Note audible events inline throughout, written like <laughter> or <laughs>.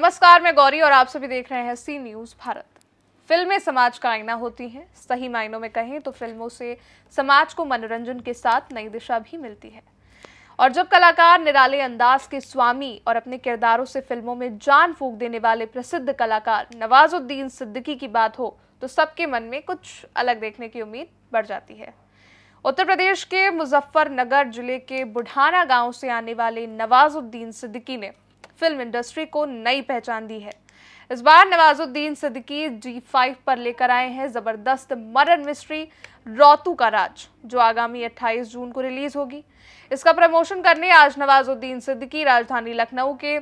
नमस्कार मैं गौरी और आप सभी देख रहे हैं सी न्यूज भारत फिल्में समाज का आईना होती हैं सही मायनों में कहें तो फिल्मों से समाज को मनोरंजन के साथ नई दिशा भी मिलती है और जब कलाकार निराले अंदाज के स्वामी और अपने किरदारों से फिल्मों में जान फूक देने वाले प्रसिद्ध कलाकार नवाजुद्दीन सिद्दीकी की बात हो तो सबके मन में कुछ अलग देखने की उम्मीद बढ़ जाती है उत्तर प्रदेश के मुजफ्फरनगर जिले के बुढ़ाना गांव से आने वाले नवाजुद्दीन सिद्दीकी ने फिल्म इंडस्ट्री को नई पहचान दी है इस बार नवाजुद्दीन सिद्दीकी जी फाइव पर लेकर आए हैं ज़बरदस्त मर्डर मिस्ट्री रौतू का राज जो आगामी 28 जून को रिलीज़ होगी इसका प्रमोशन करने आज नवाजुद्दीन सिद्दीकी राजधानी लखनऊ के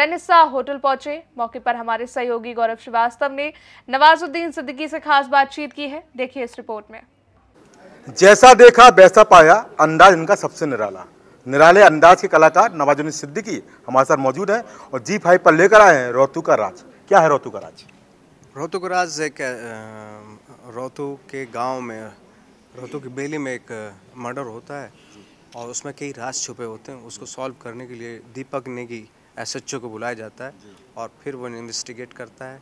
रेनिसा होटल पहुंचे मौके पर हमारे सहयोगी गौरव श्रीवास्तव ने नवाजुद्दीन सिद्दीकी से खास बातचीत की है देखिए इस रिपोर्ट में जैसा देखा वैसा पाया अंदाज इनका सबसे निराला निराले अंदाज के कलाकार नवाजुद्दीन सिद्दीकी हमारे साथ मौजूद है और जी फाइव पर लेकर आए हैं रोतू का राज क्या है रोतू का राज रोहतू का राज एक रोहतू के गांव में रोहतू की बेली में एक मर्डर होता है और उसमें कई राज छुपे होते हैं उसको सॉल्व करने के लिए Deepak Negi S H O को बुलाया जाता है और फिर वो इन्वेस्टिगेट करता है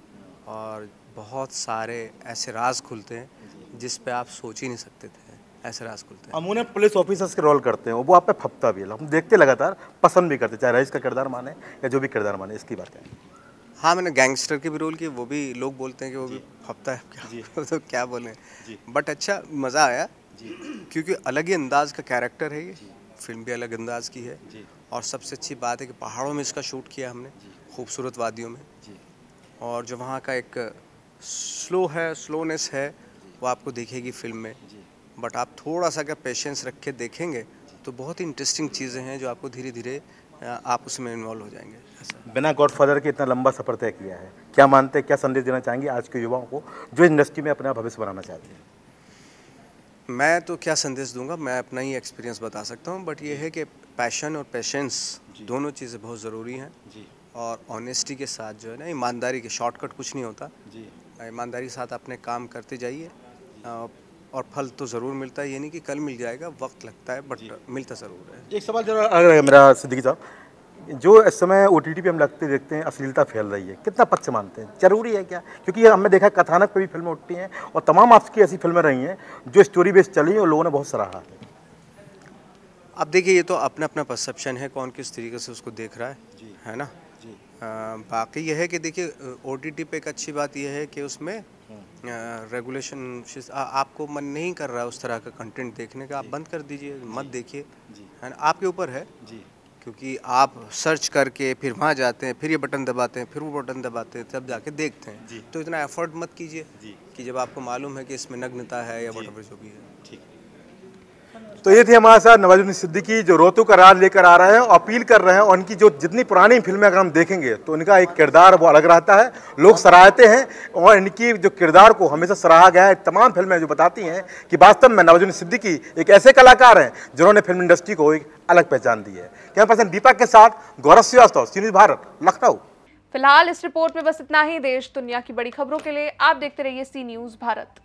और बहुत सारे ऐसे राज खुलते हैं जिस पर आप सोच ही नहीं सकते थे ऐसे राज खुलते हैं अमूने पुलिस ऑफिसर्स के रोल करते हैं वो आप पे फपता भी है हम देखते लगातार पसंद भी करते चाहे रईस का किरदार माने या जो भी किरदार माने इसकी बात है हाँ मैंने गैंगस्टर के भी रोल की वो भी लोग बोलते हैं कि वो भी फपता है क्या <laughs> तो क्या बोले बट अच्छा मज़ा आया क्योंकि अलग ही अंदाज का कैरेक्टर है ये फिल्म भी अलग अंदाज की है और सबसे अच्छी बात है कि पहाड़ों में इसका शूट किया हमने खूबसूरत वादियों में और जो वहाँ का एक स्लो है स्लोनेस है वो आपको दिखेगी फिल्म में बट आप थोड़ा सा अगर पेशेंस रख के देखेंगे तो बहुत ही इंटरेस्टिंग चीज़ें हैं जो आपको धीरे धीरे आप उसमें इन्वॉल्व हो जाएंगे बिना गॉडफादर के इतना लंबा सफ़र तय किया है क्या मानते हैं क्या संदेश देना चाहेंगे आज के युवाओं को जो इंडस्ट्री में अपना भविष्य बनाना चाहते हैं मैं तो क्या संदेश दूंगा मैं अपना ही एक्सपीरियंस बता सकता हूँ बट ये है कि पैशन और पेशेंस दोनों चीज़ें बहुत ज़रूरी हैं और ऑनेस्टी के साथ जो है ना ईमानदारी के शॉर्टकट कुछ नहीं होता ईमानदारी के साथ अपने काम करते जाइए और फल तो ज़रूर मिलता है ये नहीं कि कल मिल जाएगा वक्त लगता है बट मिलता ज़रूर है एक सवाल जरा मेरा सिद्दीकी साहब जो इस समय ओ टी टी पर हम लगते देखते हैं अश्लीलता फैल रही है कितना पक्ष मानते हैं जरूरी है क्या क्योंकि हमने देखा कथानक पर भी फिल्में उठती हैं और तमाम आपकी ऐसी फिल्में रही हैं जो स्टोरी बेस्ड चली और लोगों ने बहुत सराहा है अब देखिए ये तो अपना अपना परसेप्शन है कौन किस तरीके से उसको देख रहा है है ना आ, बाकी यह है कि देखिए ओ पे एक अच्छी बात यह है कि उसमें रेगुलेशन हम्म। आपको मन नहीं कर रहा है उस तरह का कंटेंट देखने का आप बंद कर दीजिए मत देखिए आपके ऊपर है जी क्योंकि आप सर्च करके फिर वहाँ जाते हैं फिर ये बटन दबाते हैं फिर वो बटन दबाते हैं तब जाके देखते हैं तो इतना एफर्ट मत कीजिए कि जब आपको मालूम है कि इसमें नग्नता है या वट जो भी है ठीक तो ये थी हमारे साथ नवाजुद्दीन सिद्दीकी जो रोतु का राज लेकर आ रहे हैं और अपील कर रहे हैं और उनकी जो जितनी पुरानी फिल्में अगर हम देखेंगे तो उनका एक किरदार वो अलग रहता है लोग सराहते हैं और इनकी जो किरदार को हमेशा सराहा गया है तमाम फिल्में जो बताती हैं कि वास्तव में नवाजुद्दीन सिद्दीकी एक ऐसे कलाकार हैं जिन्होंने फिल्म इंडस्ट्री को एक अलग पहचान दी है कैमरा पर्सन दीपक के साथ गौरव श्रीवास्तव सीनी भारत लखनऊ फिलहाल इस रिपोर्ट में बस इतना ही देश दुनिया की बड़ी खबरों के लिए आप देखते रहिए सी न्यूज़ भारत